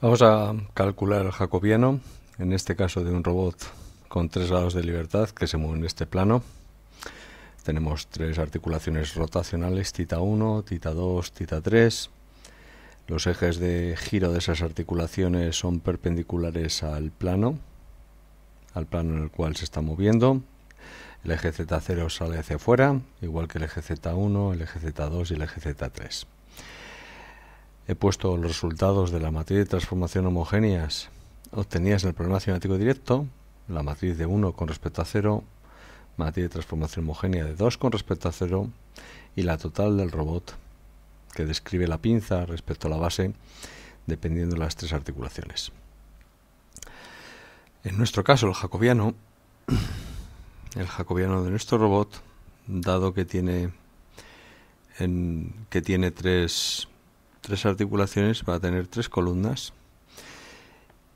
Vamos a calcular el jacobiano, en este caso de un robot con tres grados de libertad que se mueve en este plano. Tenemos tres articulaciones rotacionales, tita 1, tita 2, tita 3. Los ejes de giro de esas articulaciones son perpendiculares al plano, al plano en el cual se está moviendo. El eje Z0 sale hacia afuera, igual que el eje Z1, el eje Z2 y el eje Z3 he puesto los resultados de la matriz de transformación homogéneas obtenidas en el problema cinemático directo, la matriz de 1 con respecto a 0, matriz de transformación homogénea de 2 con respecto a 0 y la total del robot que describe la pinza respecto a la base dependiendo de las tres articulaciones. En nuestro caso, el jacobiano, el jacobiano de nuestro robot, dado que tiene, en, que tiene tres tres articulaciones va a tener tres columnas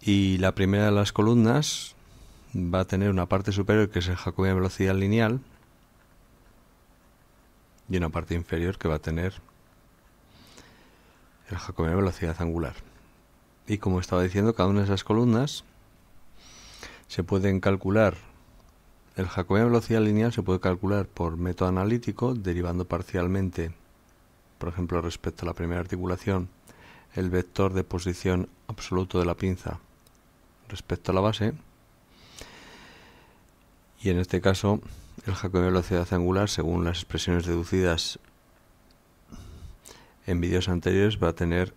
y la primera de las columnas va a tener una parte superior que es el de velocidad lineal y una parte inferior que va a tener el de velocidad angular. Y como estaba diciendo, cada una de esas columnas se pueden calcular el de velocidad lineal se puede calcular por método analítico derivando parcialmente por ejemplo respecto a la primera articulación, el vector de posición absoluto de la pinza respecto a la base, y en este caso el Jacobiano de velocidad angular, según las expresiones deducidas en vídeos anteriores, va a tener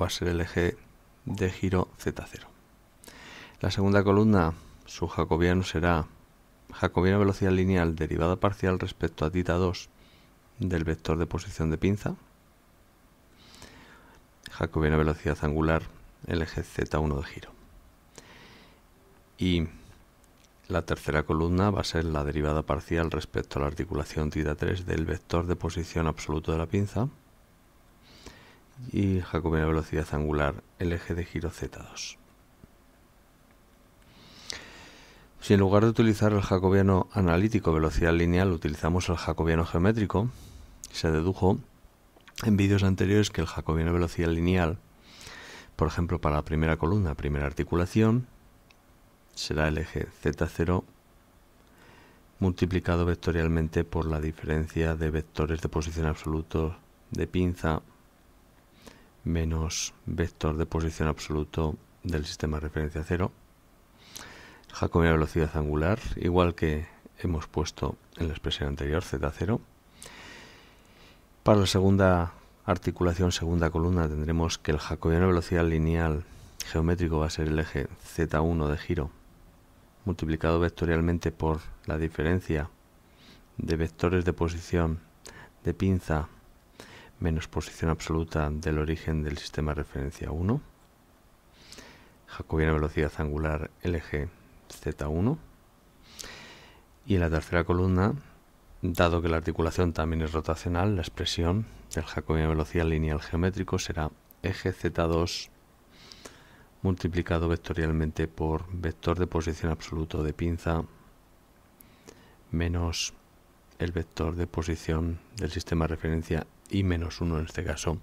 va a ser el eje de giro Z0. La segunda columna, su jacobiano será jacobiano velocidad lineal derivada parcial respecto a tita 2 del vector de posición de pinza. Jacobiana velocidad angular, el eje Z1 de giro. Y la tercera columna va a ser la derivada parcial respecto a la articulación tita 3 del vector de posición absoluto de la pinza y Jacobiano velocidad angular, el eje de giro Z2. Si en lugar de utilizar el jacobiano analítico velocidad lineal utilizamos el jacobiano geométrico, se dedujo en vídeos anteriores que el jacobiano velocidad lineal, por ejemplo, para la primera columna, primera articulación, será el eje Z0 multiplicado vectorialmente por la diferencia de vectores de posición absoluto de pinza menos vector de posición absoluto del sistema de referencia 0. Jacobiano velocidad angular, igual que hemos puesto en la expresión anterior, Z0 para la segunda articulación, segunda columna, tendremos que el jacobiano de velocidad lineal geométrico va a ser el eje Z1 de giro, multiplicado vectorialmente por la diferencia de vectores de posición de pinza menos posición absoluta del origen del sistema de referencia 1, jacobiano velocidad angular el eje Z1, y en la tercera columna Dado que la articulación también es rotacional, la expresión del de velocidad lineal geométrico será eje Z2 multiplicado vectorialmente por vector de posición absoluto de pinza menos el vector de posición del sistema de referencia y menos 1 en este caso.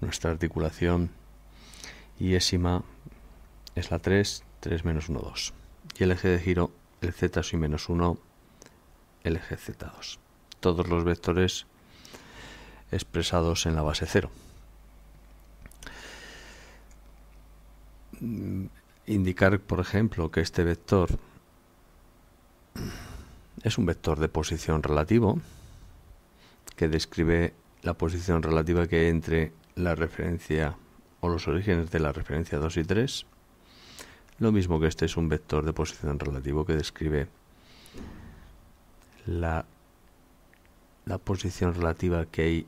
Nuestra articulación yésima es la 3, 3 menos 1, 2. Y el eje de giro, el Z sin menos 1 z 2 Todos los vectores expresados en la base 0. Mm, indicar, por ejemplo, que este vector es un vector de posición relativo que describe la posición relativa que hay entre la referencia o los orígenes de la referencia 2 y 3. Lo mismo que este es un vector de posición relativo que describe la, la posición relativa que hay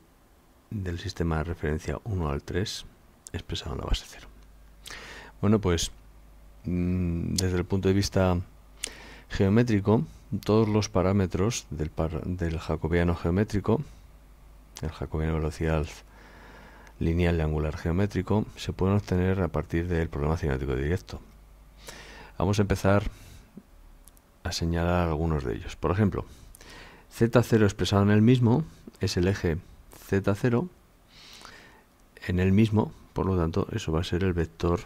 del sistema de referencia 1 al 3 expresado en la base 0. Bueno, pues mm, desde el punto de vista geométrico, todos los parámetros del, del jacobiano geométrico, el jacobiano velocidad lineal y angular geométrico, se pueden obtener a partir del problema cinético directo. Vamos a empezar a señalar algunos de ellos. Por ejemplo, Z0 expresado en el mismo es el eje Z0 en el mismo, por lo tanto, eso va a ser el vector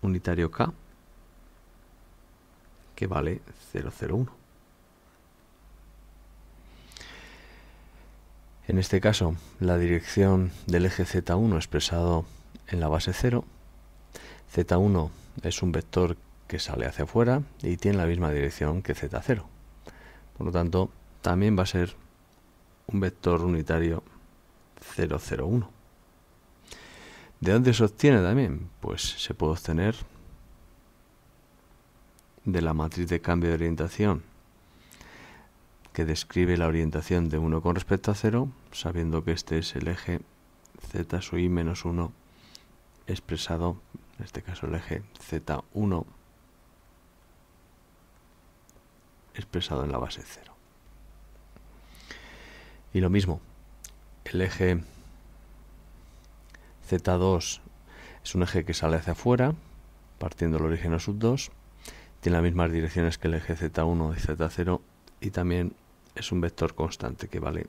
unitario K que vale 001. En este caso, la dirección del eje Z1 expresado en la base 0. Z1 es un vector que sale hacia afuera y tiene la misma dirección que Z0. Por lo tanto, también va a ser un vector unitario 001. ¿De dónde se obtiene también? Pues se puede obtener de la matriz de cambio de orientación que describe la orientación de 1 con respecto a 0, sabiendo que este es el eje z sub i menos 1 expresado, en este caso el eje z1 expresado en la base 0. Y lo mismo, el eje Z2 es un eje que sale hacia afuera, partiendo el origen a sub 2, tiene las mismas direcciones que el eje Z1 y Z0 y también es un vector constante que vale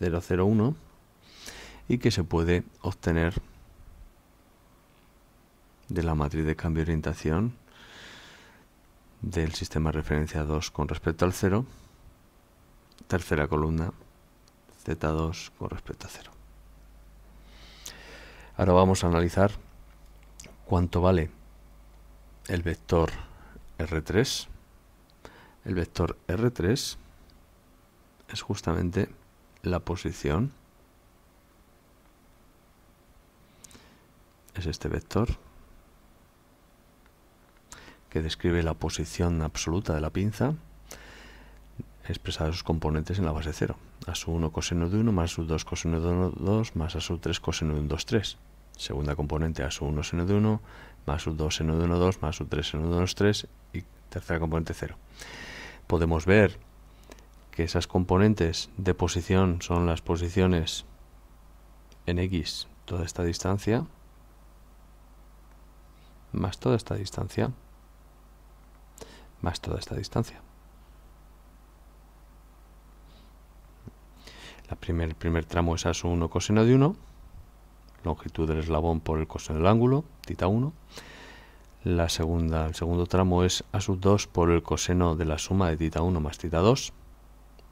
1, y que se puede obtener de la matriz de cambio de orientación del sistema referencia 2 con respecto al 0, tercera columna Z2 con respecto a 0. Ahora vamos a analizar cuánto vale el vector R3. El vector R3 es justamente la posición, es este vector, que describe la posición absoluta de la pinza expresada en sus componentes en la base 0. A su 1 coseno de 1 más su 2 coseno de 1, 2 más a su 3 coseno de 1, 2, 3. Segunda componente a su 1 seno de 1 más su 2 seno de 1, 2 más su 3 seno de 1, 2 3 y tercera componente 0. Podemos ver que esas componentes de posición son las posiciones en X toda esta distancia más toda esta distancia más toda esta distancia. el primer tramo es sub 1 coseno de 1, longitud del eslabón por el coseno del ángulo, tita 1. La segunda, el segundo tramo es a sub 2 por el coseno de la suma de tita 1 más tita 2,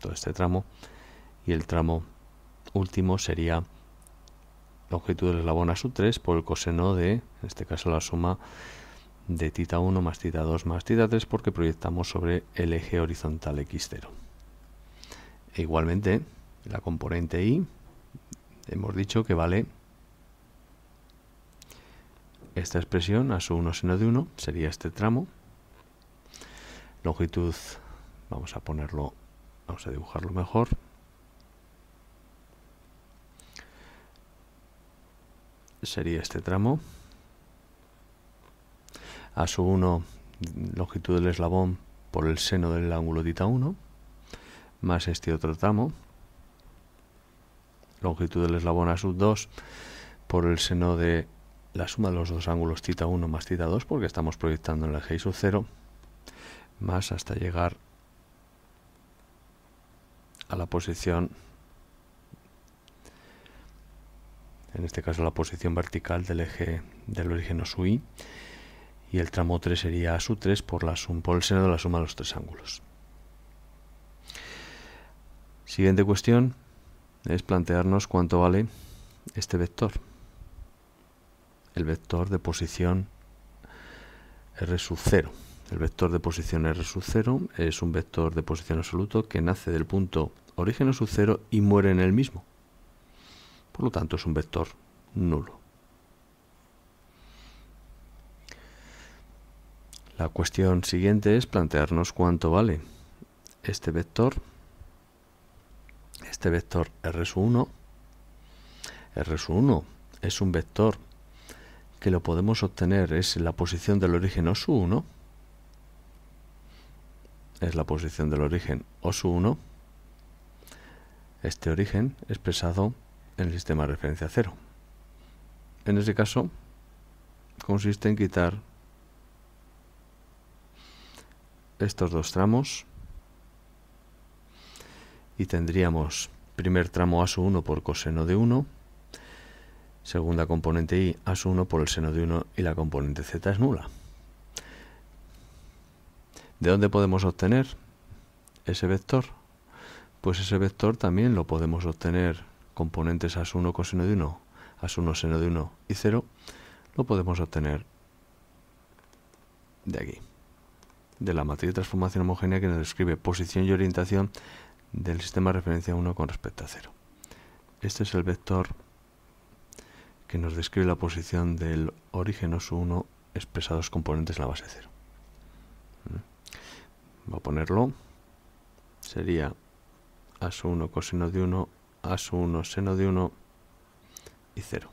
todo este tramo. Y el tramo último sería longitud del eslabón a sub 3 por el coseno de, en este caso, la suma de tita 1 más tita 2 más tita 3 porque proyectamos sobre el eje horizontal x0. E igualmente, la componente y hemos dicho que vale esta expresión a su 1 seno de 1, sería este tramo. Longitud, vamos a ponerlo, vamos a dibujarlo mejor. Sería este tramo a su 1 longitud del eslabón por el seno del ángulo tita 1, más este otro tramo, longitud del eslabón a sub 2 por el seno de la suma de los dos ángulos tita 1 más tita 2, porque estamos proyectando en el eje sub 0, más hasta llegar a la posición en este caso la posición vertical del eje del origen o su i y el tramo 3 sería su 3 por, la sum, el seno de la suma de los tres ángulos. Siguiente cuestión es plantearnos cuánto vale este vector. El vector de posición R sub 0. El vector de posición R sub 0 es un vector de posición absoluto que nace del punto origen sub 0 y muere en el mismo. Por lo tanto es un vector nulo. La cuestión siguiente es plantearnos cuánto vale este vector, este vector r 1 r 1 es un vector que lo podemos obtener, es la posición del origen o 1 es la posición del origen o 1 este origen expresado en el sistema de referencia 0. En este caso, consiste en quitar estos dos tramos y tendríamos primer tramo a su 1 por coseno de 1, segunda componente y a su 1 por el seno de 1 y la componente z es nula. ¿De dónde podemos obtener ese vector? Pues ese vector también lo podemos obtener componentes a su 1 coseno de 1, a 1 seno de 1 y 0, lo podemos obtener de aquí de la matriz de transformación homogénea que nos describe posición y orientación del sistema de referencia 1 con respecto a 0. Este es el vector que nos describe la posición del origen su 1 expresados componentes en la base 0. Mm. Voy a ponerlo. Sería su 1 coseno de 1, su 1 seno de 1 y 0.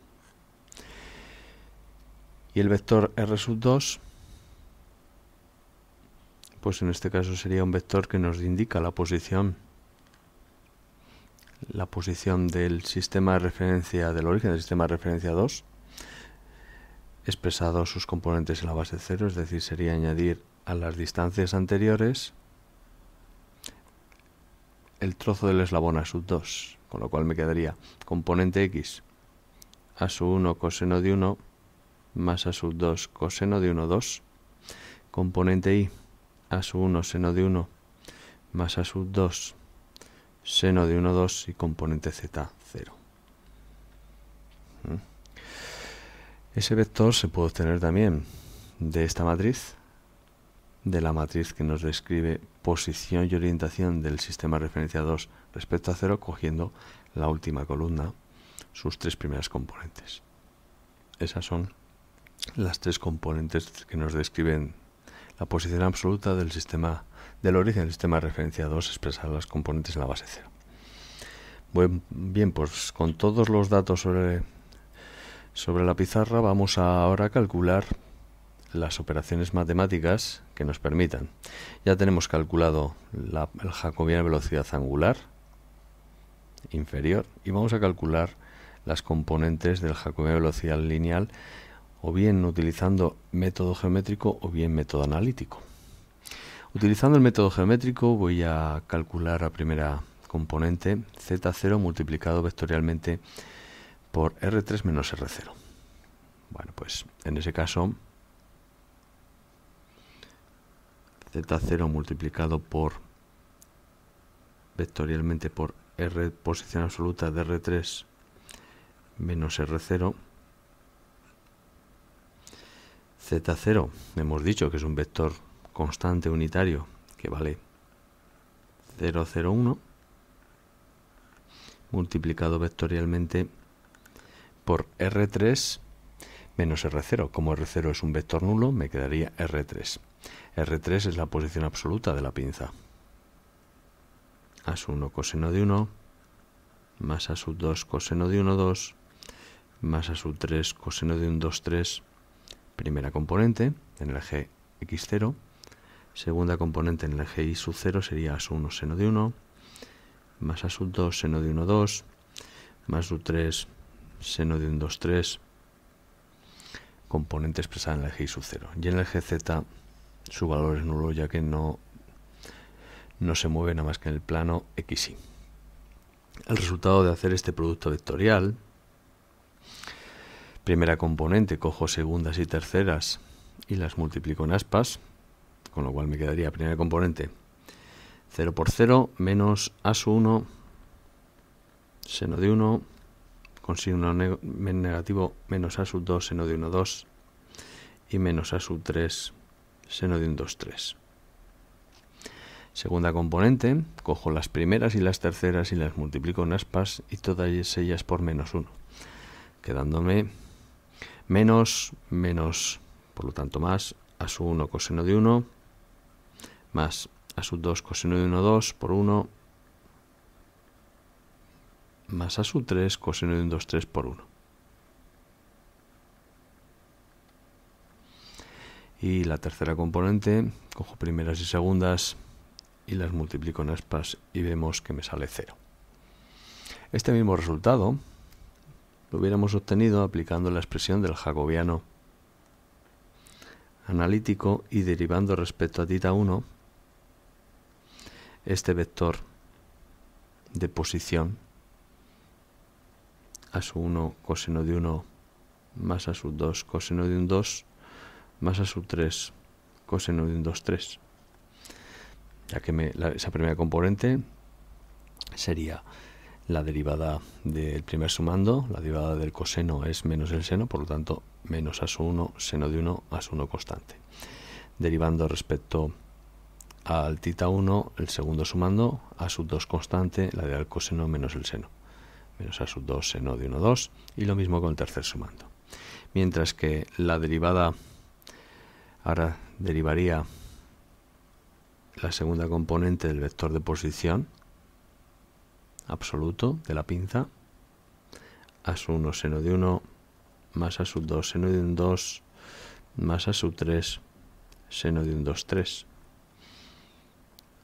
Y el vector R sub 2 pues en este caso sería un vector que nos indica la posición la posición del sistema de referencia del origen del sistema de referencia 2 expresado sus componentes en la base 0 es decir sería añadir a las distancias anteriores el trozo del eslabón a sub 2 con lo cual me quedaría componente x a sub 1 coseno de 1 más a sub 2 coseno de 1 2 componente y a sub 1 seno de 1 más a su 2 seno de 1, 2 y componente z, 0. ¿Mm? Ese vector se puede obtener también de esta matriz, de la matriz que nos describe posición y orientación del sistema referencia 2 respecto a 0, cogiendo la última columna, sus tres primeras componentes. Esas son las tres componentes que nos describen la posición absoluta del sistema del origen del sistema de referencia 2 expresar las componentes en la base 0. Bien, pues con todos los datos sobre, sobre la pizarra vamos a ahora a calcular las operaciones matemáticas que nos permitan. Ya tenemos calculado la, el de velocidad angular inferior y vamos a calcular las componentes del de velocidad lineal o bien utilizando método geométrico o bien método analítico. Utilizando el método geométrico voy a calcular la primera componente z0 multiplicado vectorialmente por r3 menos r0. Bueno, pues en ese caso z0 multiplicado por vectorialmente por r posición absoluta de r3 menos r0 Z0 hemos dicho que es un vector constante unitario que vale 1, multiplicado vectorialmente por R3 menos R0. Como R0 es un vector nulo, me quedaría R3. R3 es la posición absoluta de la pinza. A 1 coseno de 1, más A sub 2 coseno de 1, 2, más A sub 3 coseno de 1, 2, 3, Primera componente en el eje x0, segunda componente en el eje y sub 0 sería a sub 1 seno de 1, más a sub 2 seno de 1, 2, más sub 3 seno de 1, 2, 3, componente expresada en el eje y sub 0. Y en el eje z su valor es nulo ya que no, no se mueve nada más que en el plano xy. El resultado de hacer este producto vectorial primera componente cojo segundas y terceras y las multiplico en aspas, con lo cual me quedaría primera componente 0 por 0 menos a su 1 seno de 1 con signo negativo menos a sub 2 seno de 1 2 y menos a sub 3 seno de 1 2 3. Segunda componente, cojo las primeras y las terceras y las multiplico en aspas y todas ellas por menos 1, quedándome menos, menos, por lo tanto, más a su 1 coseno de 1, más a sub 2 coseno de 1, 2 por 1, más a sub 3 coseno de 1, 2, 3 por 1. Y la tercera componente, cojo primeras y segundas y las multiplico en aspas y vemos que me sale 0. Este mismo resultado lo hubiéramos obtenido aplicando la expresión del jacobiano analítico y derivando respecto a tita 1 este vector de posición a su 1 coseno de 1 más a su 2 coseno de un 2 más a su 3 coseno de un 2 3 ya que esa primera componente sería la derivada del primer sumando, la derivada del coseno es menos el seno, por lo tanto, menos a su 1, seno de 1 a su 1 constante. Derivando respecto al tita 1, el segundo sumando, a sub 2 constante, la derivada del coseno menos el seno, menos a sub 2, seno de 1, 2, y lo mismo con el tercer sumando. Mientras que la derivada, ahora derivaría la segunda componente del vector de posición, absoluto de la pinza a su 1 seno de 1 más a sub 2 seno de un 2 más a sub 3 seno de un 2 3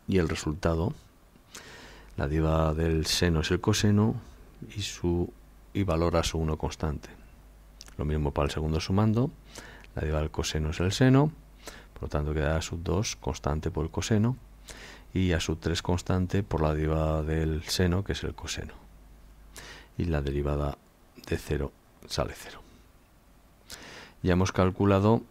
y el resultado la diva del seno es el coseno y su y a su 1 constante lo mismo para el segundo sumando la diva del coseno es el seno por lo tanto queda a sub 2 constante por el coseno y a su 3 constante por la derivada del seno, que es el coseno. Y la derivada de 0 sale 0. Ya hemos calculado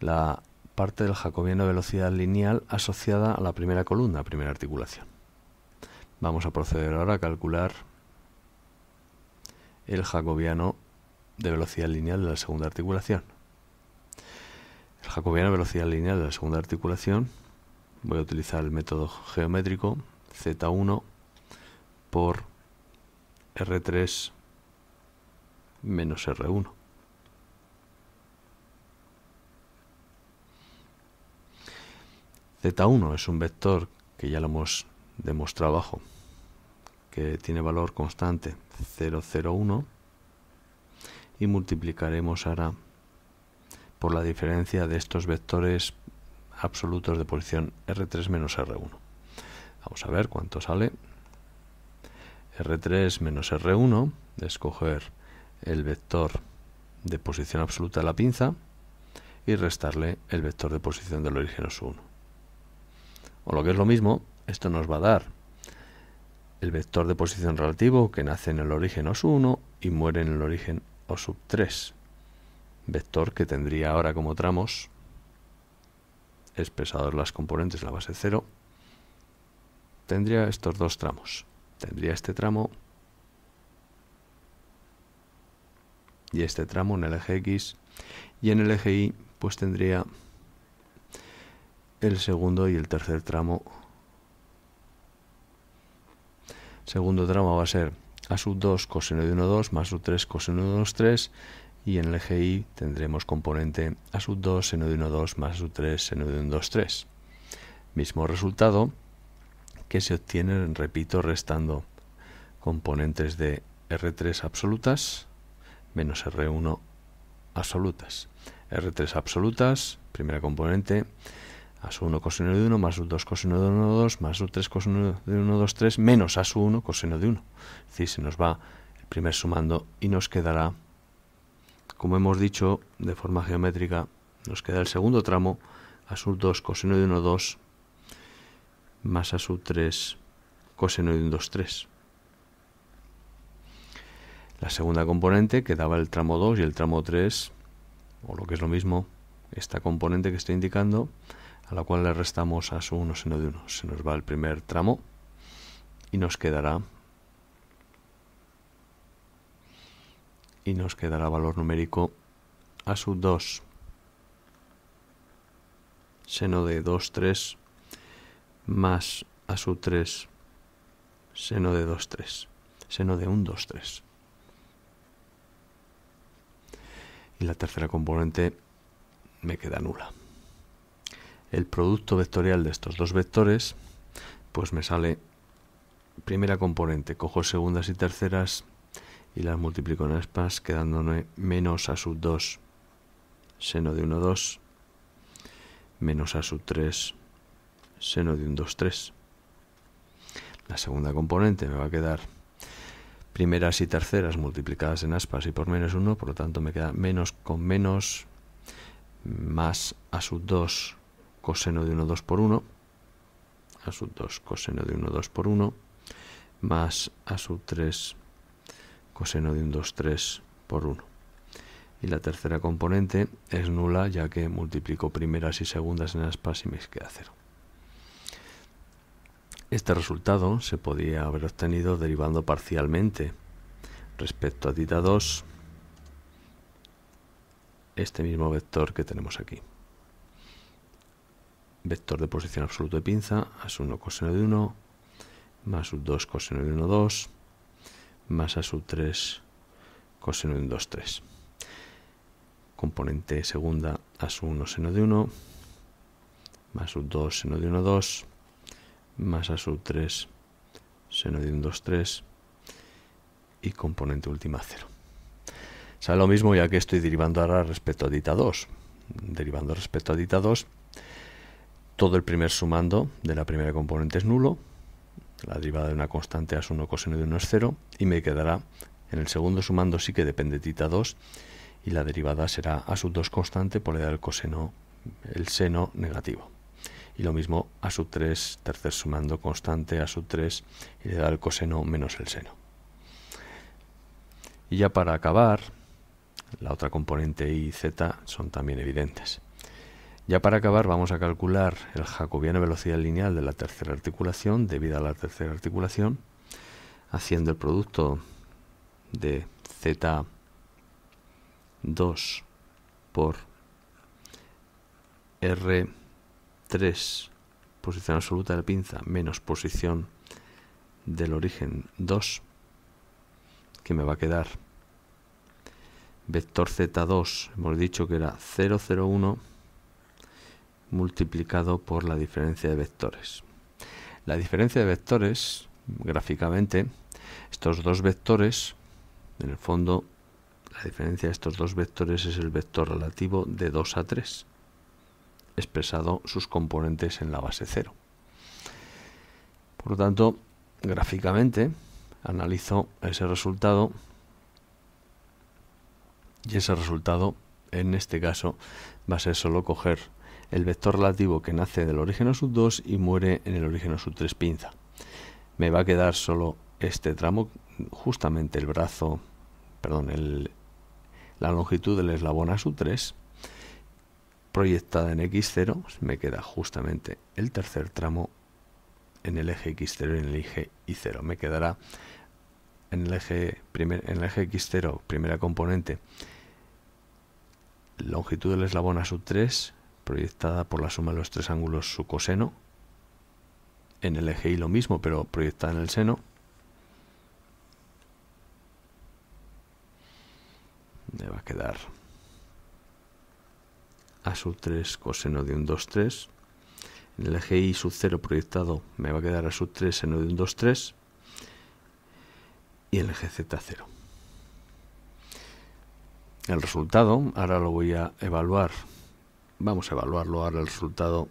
la parte del jacobiano de velocidad lineal asociada a la primera columna, primera articulación. Vamos a proceder ahora a calcular el jacobiano de velocidad lineal de la segunda articulación. El jacobiano de velocidad lineal de la segunda articulación voy a utilizar el método geométrico Z1 por R3 menos R1. Z1 es un vector que ya lo hemos demostrado abajo, que tiene valor constante 0, 0, 1 y multiplicaremos ahora por la diferencia de estos vectores absolutos de posición R3 menos R1. Vamos a ver cuánto sale. R3 menos R1 escoger el vector de posición absoluta de la pinza y restarle el vector de posición del origen o 1. O lo que es lo mismo, esto nos va a dar el vector de posición relativo que nace en el origen os 1 y muere en el origen o 3. Vector que tendría ahora como tramos expresados las componentes de la base 0, tendría estos dos tramos. Tendría este tramo y este tramo en el eje X y en el eje Y pues tendría el segundo y el tercer tramo. Segundo tramo va a ser a sub 2 coseno de 1, 2 más sub 3 coseno de 1, 3 y en el eje Y tendremos componente a sub 2 seno de 1 2 más a sub 3 seno de 1 2 3 mismo resultado que se obtiene repito restando componentes de R3 absolutas menos R1 absolutas R3 absolutas primera componente a su 1 coseno de 1 más su 2 coseno de 1 2 más su 3 coseno de 1 2 3 menos a su 1 coseno de 1 es decir se nos va el primer sumando y nos quedará como hemos dicho, de forma geométrica, nos queda el segundo tramo, a sub 2 coseno de 1, 2, más a sub 3 coseno de 1, 2, 3. La segunda componente quedaba el tramo 2 y el tramo 3, o lo que es lo mismo, esta componente que estoy indicando, a la cual le restamos a sub 1 seno de 1. Se nos va el primer tramo y nos quedará y nos quedará valor numérico a sub 2 seno de 2, 3 más a sub 3 seno de 2, 3 seno de 1, 2, 3 y la tercera componente me queda nula el producto vectorial de estos dos vectores pues me sale primera componente cojo segundas y terceras y las multiplico en aspas quedándome menos a sub 2 seno de 1, 2 menos a sub 3 seno de 1, 2, 3 la segunda componente me va a quedar primeras y terceras multiplicadas en aspas y por menos 1 por lo tanto me queda menos con menos más a sub 2 coseno de 1, 2 por 1 a sub 2 coseno de 1, 2 por 1 más a sub 3 coseno de un 2, 3 por 1. Y la tercera componente es nula ya que multiplico primeras y segundas en aspas y me queda 0. Este resultado se podía haber obtenido derivando parcialmente respecto a tita 2 este mismo vector que tenemos aquí. Vector de posición absoluta de pinza, a 1 coseno de 1, más 2 coseno de 1, 2, más a sub 3 coseno de 2, 3. Componente segunda a sub 1 seno de 1, más sub 2 seno de 1, 2, más a sub 3 seno de 1, 2, 3 y componente última 0. Sale lo mismo ya que estoy derivando ahora respecto a dita 2. Derivando respecto a dita 2, todo el primer sumando de la primera componente es nulo, la derivada de una constante a 1 coseno de 1 es 0 y me quedará en el segundo sumando sí que depende tita 2 y la derivada será a sub 2 constante por dar el coseno, el seno negativo. Y lo mismo a sub 3, tercer sumando constante, a sub 3 y le da el coseno menos el seno. Y ya para acabar, la otra componente y z son también evidentes. Ya para acabar vamos a calcular el jacobiano velocidad lineal de la tercera articulación debido a la tercera articulación haciendo el producto de z2 por r3 posición absoluta de la pinza menos posición del origen 2 que me va a quedar vector z2 hemos dicho que era 0,01 multiplicado por la diferencia de vectores. La diferencia de vectores, gráficamente, estos dos vectores, en el fondo, la diferencia de estos dos vectores es el vector relativo de 2 a 3, expresado sus componentes en la base 0. Por lo tanto, gráficamente, analizo ese resultado y ese resultado, en este caso, va a ser solo coger el vector relativo que nace del origen sub 2 y muere en el origen sub 3 pinza. Me va a quedar solo este tramo, justamente el brazo, perdón, la longitud del eslabón a sub 3 proyectada en x0, me queda justamente el tercer tramo en el eje x0 y en el eje y0. Me quedará en el eje, primer, en el eje x0, primera componente, longitud del eslabón a sub 3, proyectada por la suma de los tres ángulos su coseno. En el eje Y lo mismo, pero proyectada en el seno. Me va a quedar a sub 3 coseno de un 2, 3. En el eje Y sub 0 proyectado me va a quedar a sub 3 seno de un 2, 3. Y el eje Z 0. El resultado ahora lo voy a evaluar vamos a evaluarlo ahora el resultado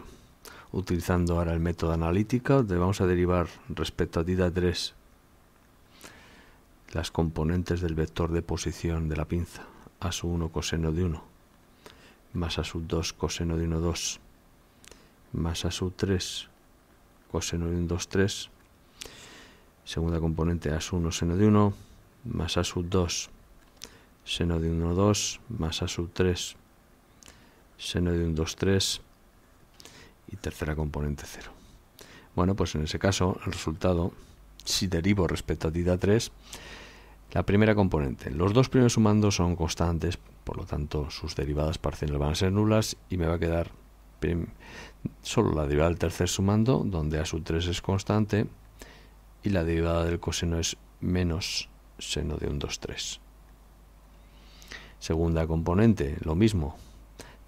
utilizando ahora el método analítico vamos a derivar respecto a tita 3 las componentes del vector de posición de la pinza a su 1 coseno de 1 más a su 2 coseno de 1 2 más a su 3 coseno de 1 2 3 segunda componente a sub 1 seno de 1 más a su 2 seno de 1 2 más a su 3 seno de un 2, 3 y tercera componente 0. Bueno, pues en ese caso el resultado, si derivo respecto a tita 3, la primera componente, los dos primeros sumandos son constantes, por lo tanto sus derivadas parciales van a ser nulas y me va a quedar solo la derivada del tercer sumando, donde a su 3 es constante, y la derivada del coseno es menos seno de un 2, 3. Segunda componente, lo mismo,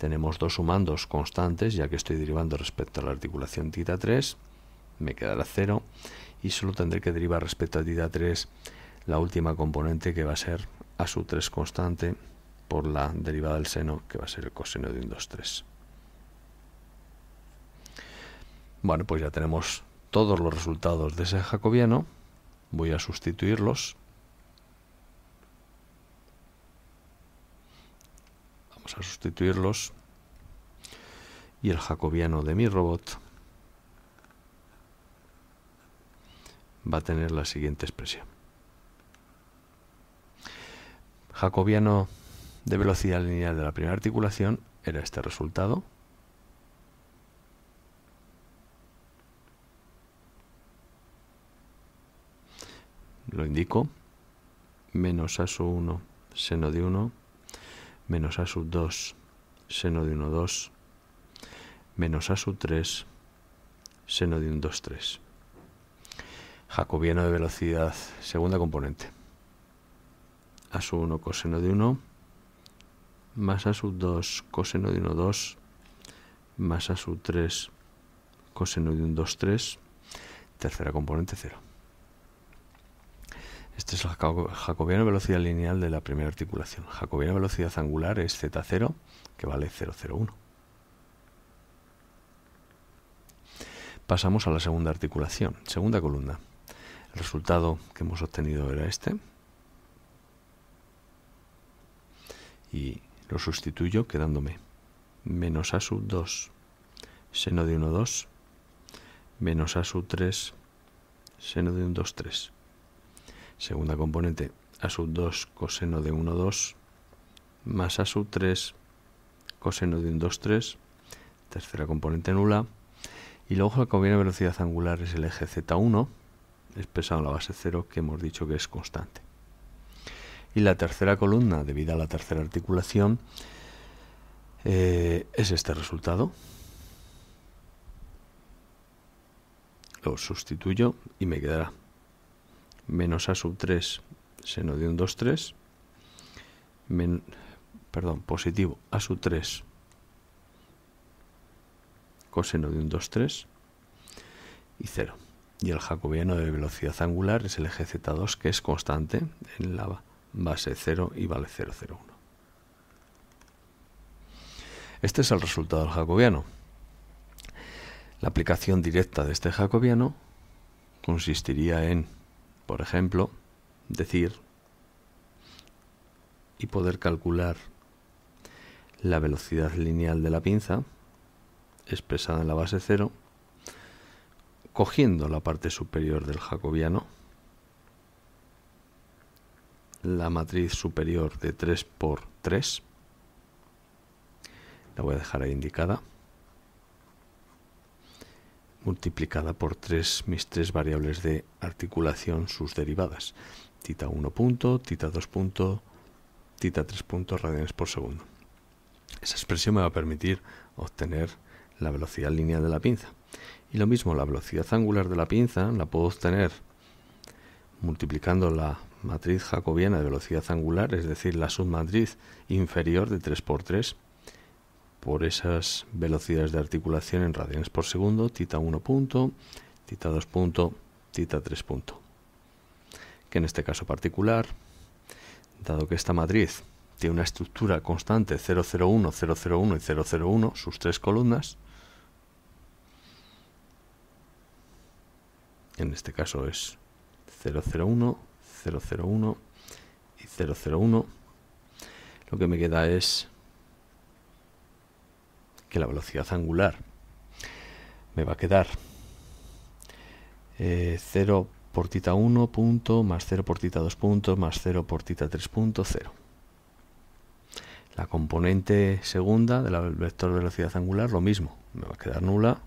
tenemos dos sumandos constantes, ya que estoy derivando respecto a la articulación tita 3, me quedará 0, y solo tendré que derivar respecto a tita 3 la última componente que va a ser a su 3 constante por la derivada del seno, que va a ser el coseno de 1, 2, 3. Bueno, pues ya tenemos todos los resultados de ese jacobiano. Voy a sustituirlos Vamos a sustituirlos. Y el jacobiano de mi robot va a tener la siguiente expresión. Jacobiano de velocidad lineal de la primera articulación era este resultado. Lo indico. Menos ASO1, seno de 1 menos a sub 2, seno de 1, 2, menos a sub 3, seno de 1, 2, 3. Jacobiano de velocidad, segunda componente. A sub 1 coseno de 1, más a sub 2 coseno de 1, 2, más a sub 3 coseno de 1, 2, 3, tercera componente 0. Este es el jacobiano velocidad lineal de la primera articulación. Jacobiano velocidad angular es z0, que vale 001. Pasamos a la segunda articulación, segunda columna. El resultado que hemos obtenido era este. Y lo sustituyo quedándome menos a sub 2 seno de 1, 2 menos a sub 3 seno de 1, 2, 3 segunda componente a sub 2 coseno de 1, 2, más a sub 3 coseno de 1, 2, 3, tercera componente nula, y luego la conviene velocidad angular es el eje z1, expresado en la base 0, que hemos dicho que es constante. Y la tercera columna, debido a la tercera articulación, eh, es este resultado. Lo sustituyo y me quedará menos a sub 3 seno de un 2, 3, perdón, positivo a sub 3 coseno de un 2, 3 y 0. Y el jacobiano de velocidad angular es el eje Z2 que es constante en la base 0 y vale 0, 0, 1. Este es el resultado del jacobiano. La aplicación directa de este jacobiano consistiría en por ejemplo, decir y poder calcular la velocidad lineal de la pinza expresada en la base 0 cogiendo la parte superior del jacobiano la matriz superior de 3 por 3 la voy a dejar ahí indicada multiplicada por tres, mis tres variables de articulación, sus derivadas, tita 1 punto, tita 2 punto, tita 3 punto radianes por segundo. Esa expresión me va a permitir obtener la velocidad lineal de la pinza. Y lo mismo, la velocidad angular de la pinza la puedo obtener multiplicando la matriz jacobiana de velocidad angular, es decir, la submatriz inferior de 3 por 3 por esas velocidades de articulación en radianes por segundo, tita 1 punto, tita 2 punto, tita 3 punto. Que en este caso particular, dado que esta matriz tiene una estructura constante 001, 001 y 001, sus tres columnas, en este caso es 001, 001 y 001, lo que me queda es que la velocidad angular me va a quedar 0 eh, por tita 1 punto más 0 por tita 2 punto más 0 por tita 3 punto 0. La componente segunda del vector de velocidad angular lo mismo, me va a quedar nula.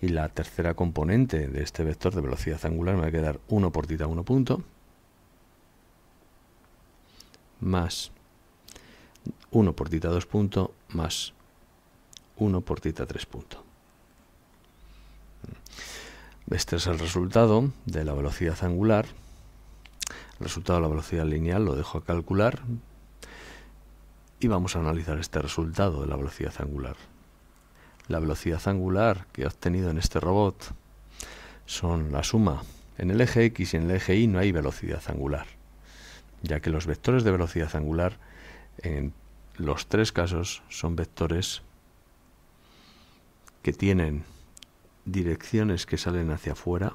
Y la tercera componente de este vector de velocidad angular me va a quedar 1 por tita 1 punto más 1 por tita 2 punto más 1 por tita 3 punto. Este es el resultado de la velocidad angular. El resultado de la velocidad lineal lo dejo a calcular y vamos a analizar este resultado de la velocidad angular. La velocidad angular que he obtenido en este robot son la suma. En el eje X y en el eje Y no hay velocidad angular, ya que los vectores de velocidad angular en los tres casos son vectores que tienen direcciones que salen hacia afuera,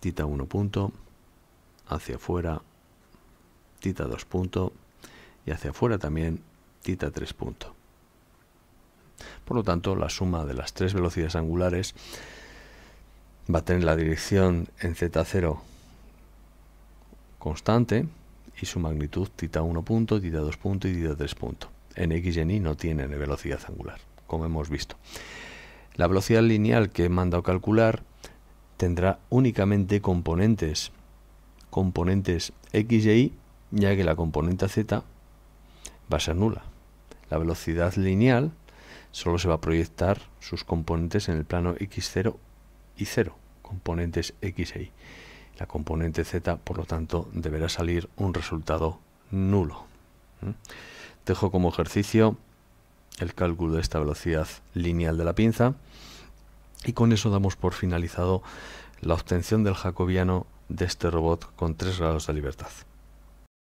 tita 1 punto, hacia afuera, tita 2 punto, y hacia afuera también tita 3 punto. Por lo tanto, la suma de las tres velocidades angulares va a tener la dirección en z0 constante, y su magnitud tita 1 punto, tita 2 punto y tita 3 punto. En X y en Y no tienen velocidad angular, como hemos visto. La velocidad lineal que he mandado calcular tendrá únicamente componentes, componentes X y Y, ya que la componente Z va a ser nula. La velocidad lineal solo se va a proyectar sus componentes en el plano X0 y 0, componentes X Y la componente z, por lo tanto, deberá salir un resultado nulo. Dejo como ejercicio el cálculo de esta velocidad lineal de la pinza y con eso damos por finalizado la obtención del jacobiano de este robot con 3 grados de libertad.